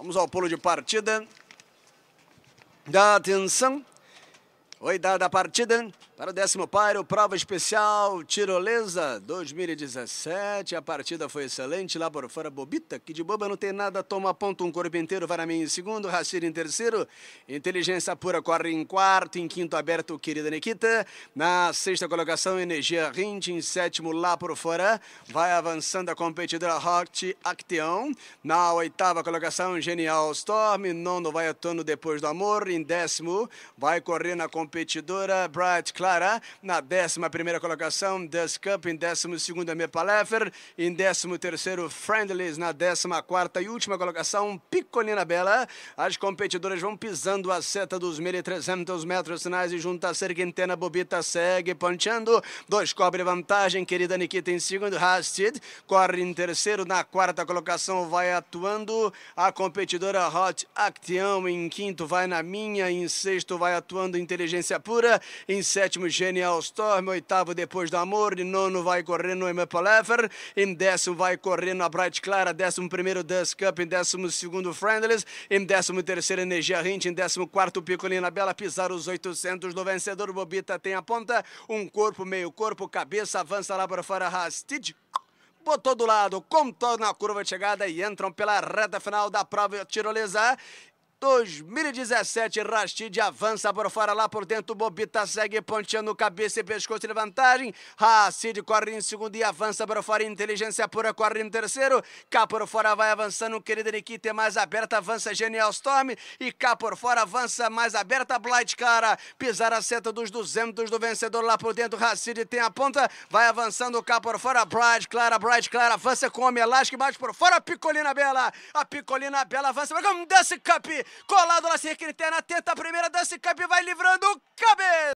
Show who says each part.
Speaker 1: Vamos ao pulo de partida. Da atenção. Oi, dada a partida. Para o décimo pairo, prova especial Tirolesa 2017. A partida foi excelente. Lá por fora, Bobita, que de boba não tem nada, toma ponto. Um corpo inteiro, Varamin em segundo, Racir em terceiro. Inteligência Pura corre em quarto. Em quinto, aberto, querida Nikita. Na sexta colocação, Energia Rint. Em sétimo, lá por fora, vai avançando a competidora Hot Acteon. Na oitava colocação, Genial Storm. Nono, vai Tono depois do amor. Em décimo, vai correr na competidora Bright Clark na Na 11 colocação, Das Cup. Em 12, Mepalefer. Em 13, Friendlies. Na 14 e última colocação, Picolina Bela. As competidoras vão pisando a seta dos 1.300 metros finais e junto à Serquentena Bobita segue ponteando. Dois cobre vantagem, querida Nikita em segundo. Hastid corre em terceiro. Na quarta colocação, vai atuando a competidora Hot Actião. Em quinto, vai na minha. Em sexto, vai atuando Inteligência Pura. Em sétimo, sétimo Genial Storm, oitavo Depois do Amor, de nono vai correr no Emma Palefer, em décimo vai correr na Bright Clara, décimo primeiro Dust Cup, em décimo segundo Friendless, em décimo terceiro Energia rint em décimo quarto Picolina Bela, pisar os 800 do vencedor, Bobita tem a ponta, um corpo, meio corpo, cabeça, avança lá para fora, Rastid botou do lado, contou na curva de chegada e entram pela reta final da prova tirolesa 2017, Rastid avança por fora, lá por dentro, Bobita segue ponteando cabeça e pescoço de vantagem, Racid corre em segundo e avança por fora, Inteligência Pura corre em terceiro, cá por fora vai avançando, querida Nikita é mais aberta, avança Genial Storm, e cá por fora avança mais aberta, Blight, cara, pisar a seta dos 200 do vencedor, lá por dentro, Racid tem a ponta, vai avançando cá por fora, Bright, Clara, Bright, Clara, avança com o Melasque, bate por fora, Picolina Bela, a Picolina Bela avança, desce, Cup! Colado na cerca interna, tenta a primeira, dança e vai livrando o cabeça.